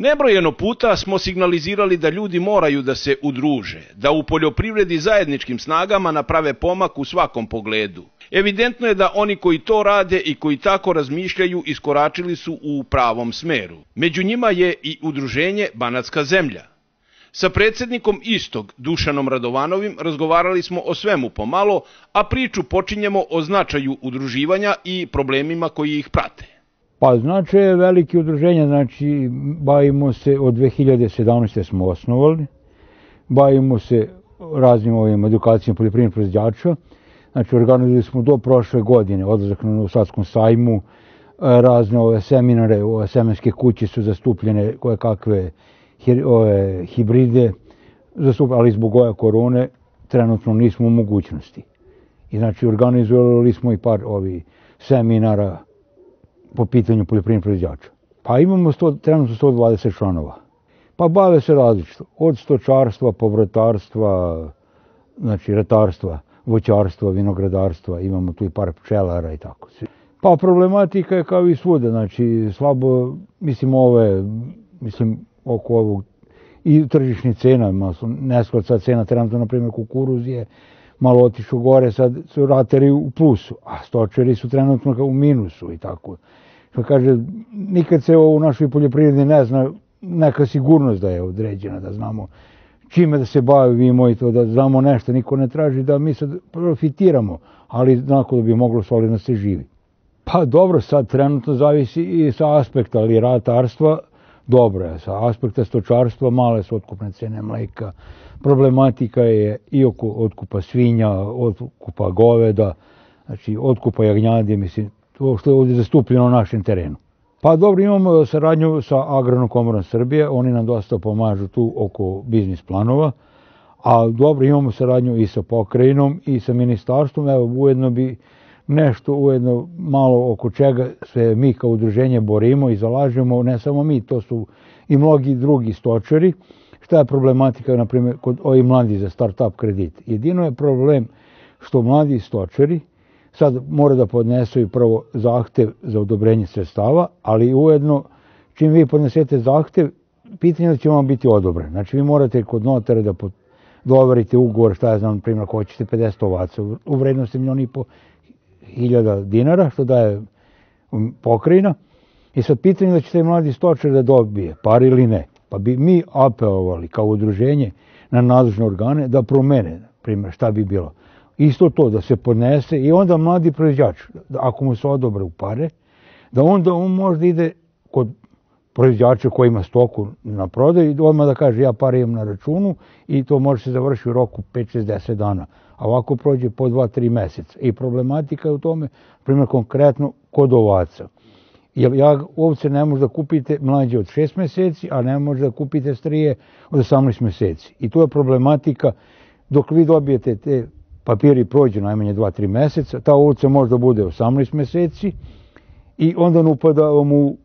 Nebrojeno puta smo signalizirali da ljudi moraju da se udruže, da u poljoprivredi zajedničkim snagama naprave pomak u svakom pogledu. Evidentno je da oni koji to rade i koji tako razmišljaju iskoračili su u pravom smeru. Među njima je i udruženje Banatska zemlja. Sa predsjednikom istog, Dušanom Radovanovim, razgovarali smo o svemu pomalo, a priču počinjemo o značaju udruživanja i problemima koji ih prate. Pa znači je veliki udruženje, znači bavimo se od 2017. smo osnovali, bavimo se raznim ovim edukacijama poljoprivrednih proizvodjača. Znači organizali smo do prošle godine odlazak na Novosadskom sajmu, e, razne ove seminare, ove semenske kuće su zastupljene koje kakve ove, hibride, ali zbog ove korone trenutno nismo u mogućnosti. I znači organizovali smo i par ovi seminara, po pitanju poljoprivrednih proizvođača. Pa imamo 100, trenutno 120 članova. Pa bave se različito. Od stočarstva, povrtarstva, znači ratarstva, voćarstva, vinogradarstva, imamo tu i par pčelara i tako. Pa problematika je kao i svuda, znači slabo, mislim ove, mislim oko ovog, i tržišnih cena, neskod sad cena trenutno, na primjer, kukuruz je, malo otišu gore, sad su rateri u plusu, a stočeri su trenutno u minusu i tako. Što kaže, nikad se ovo u našoj poljoprivredi ne zna neka sigurnost da je određena, da znamo čime da se bavimo i to, da znamo nešto, niko ne traži da mi sad profitiramo, ali znako da bi moglo solidno se živi. Pa dobro, sad trenutno zavisi i sa aspekta, ali ratarstva dobro je, sa aspekta stočarstva male su otkupne cene mlijeka, problematika je i oko otkupa svinja, otkupa goveda, znači otkupa jagnjade, mislim, to što je ovdje zastupljeno na našem terenu. Pa dobro, imamo saradnju sa Agranom komorom Srbije, oni nam dosta pomažu tu oko biznis planova, a dobro, imamo saradnju i sa pokrajinom i sa ministarstvom, evo, ujedno bi nešto ujedno malo oko čega se mi kao udruženje borimo i zalažemo, ne samo mi, to su i mnogi drugi stočari, ta je problematika, na primjer, kod ovi mladi za startup kredit? Jedino je problem što mladi stočari sad mora da podnesu i prvo zahtev za odobrenje sredstava, ali ujedno čim vi podnesete zahtev, pitanje je da će vam biti odobren. Znači vi morate kod notara da pod ugovor, šta ja znam, primjer, ako hoćete 50 ovaca u vrednosti milioni i po hiljada dinara, što daje um, pokrajina. I sad pitanje da će taj mladi stočar da dobije par ili ne. Pa bi mi apelovali kao udruženje na nadležne organe da promene primjer, šta bi bilo. Isto to da se podnese i onda mladi proizvođač, ako mu se odobre u pare, da onda on možda ide kod proizvođača koji ima stoku na prodaj i odmah da kaže ja pare imam na računu i to može se završiti u roku 5-60 dana. A ovako prođe po 2-3 mjeseca. I problematika je u tome, primjer konkretno, kod ovaca. Jer ja, ovce ne možete kupite mlađe od 6 mjeseci, a ne možete kupite strije od 18 mjeseci. I to je problematika. Dok vi dobijete te papiri prođe najmanje 2-3 mjeseca, ta ovca možda bude 18 mjeseci i onda upada vam u,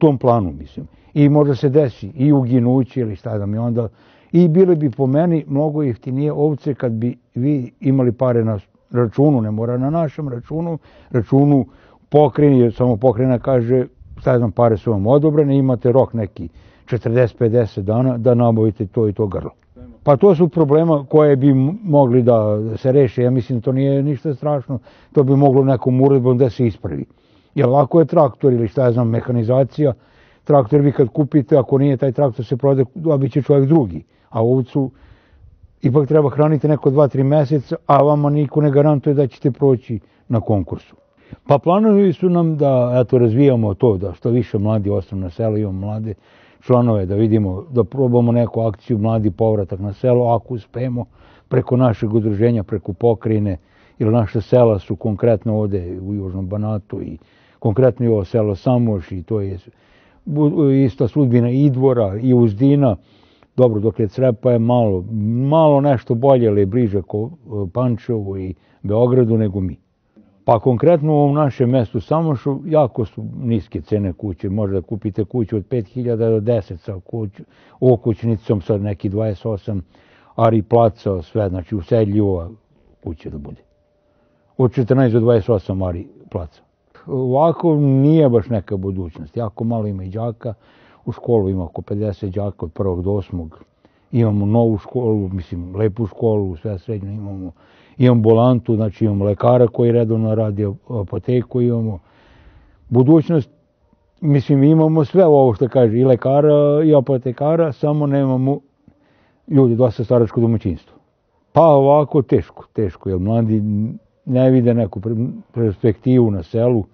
tom planu, mislim. I možda se desi i uginući ili šta da mi onda... I bile bi po meni mnogo jeftinije ovce kad bi vi imali pare na računu, ne mora na našem računu, računu pokreni, samo pokrena kaže, sad znam, pare su vam odobrene, imate rok neki 40-50 dana da nabavite to i to grlo. Pa to su problema koje bi mogli da se reše. Ja mislim da to nije ništa strašno. To bi moglo nekom uredbom da se ispravi. Jer lako je traktor ili šta ja znam, mehanizacija. Traktor vi kad kupite, ako nije taj traktor se prode, dobit će čovjek drugi. A ovcu ipak treba hraniti neko 2-3 mjeseca, a vama niko ne garantuje da ćete proći na konkursu. Pa planovi su nam da eto, razvijamo to, da što više mladi ostane na selu, imamo mlade članove, da vidimo, da probamo neku akciju mladi povratak na selo, ako uspemo preko našeg udruženja, preko pokrine, ili naše sela su konkretno ovde u Južnom Banatu i konkretno i ovo selo Samoš i to je ista sudbina i dvora i uzdina. Dobro, dok je Crepa je malo, malo nešto bolje, ali je bliže ko e, Pančevu i Beogradu nego mi. Pa konkretno u ovom našem mestu samo što jako su niske cene kuće. Možete da kupite kuću od 5000 do 10 sa kuć, okućnicom sa neki 28 ari placa, sve, znači usedljivo kuće da bude. Od 14 do 28 ari placa. Ovako nije baš neka budućnost. Jako malo ima i džaka. U školu ima oko 50 džaka od prvog do osmog. Imamo novu školu, mislim, lepu školu, sve srednje imamo imam bolantu, znači imam lekara koji redovno radi apoteku, imamo budućnost. Mislim, imamo sve ovo što kaže, i lekara i apotekara, samo nemamo ljudi, dosta staračko domaćinstvo. Pa ovako, teško, teško, jer mladi ne vide neku perspektivu na selu.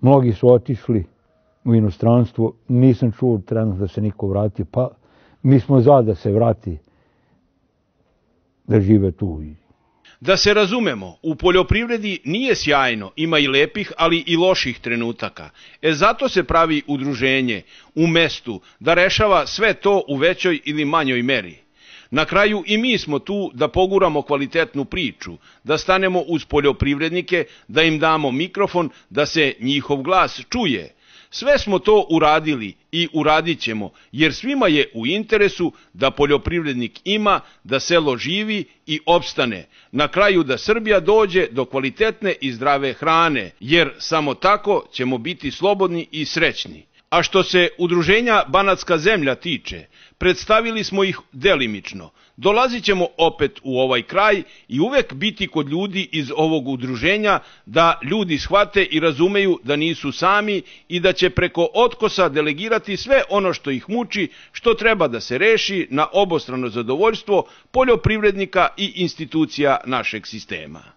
Mnogi su otišli u inostranstvo, nisam čuo trenutno da se niko vrati, pa mi smo za da se vrati da žive tu i Da se razumemo, u poljoprivredi nije sjajno, ima i lepih, ali i loših trenutaka. E zato se pravi udruženje u mestu da rešava sve to u većoj ili manjoj meri. Na kraju i mi smo tu da poguramo kvalitetnu priču, da stanemo uz poljoprivrednike, da im damo mikrofon, da se njihov glas čuje – Sve smo to uradili i uradit ćemo, jer svima je u interesu da poljoprivrednik ima, da selo živi i opstane. Na kraju da Srbija dođe do kvalitetne i zdrave hrane, jer samo tako ćemo biti slobodni i srećni. A što se udruženja Banatska zemlja tiče, predstavili smo ih delimično. Dolazit ćemo opet u ovaj kraj i uvek biti kod ljudi iz ovog udruženja da ljudi shvate i razumeju da nisu sami i da će preko otkosa delegirati sve ono što ih muči, što treba da se reši na obostrano zadovoljstvo poljoprivrednika i institucija našeg sistema.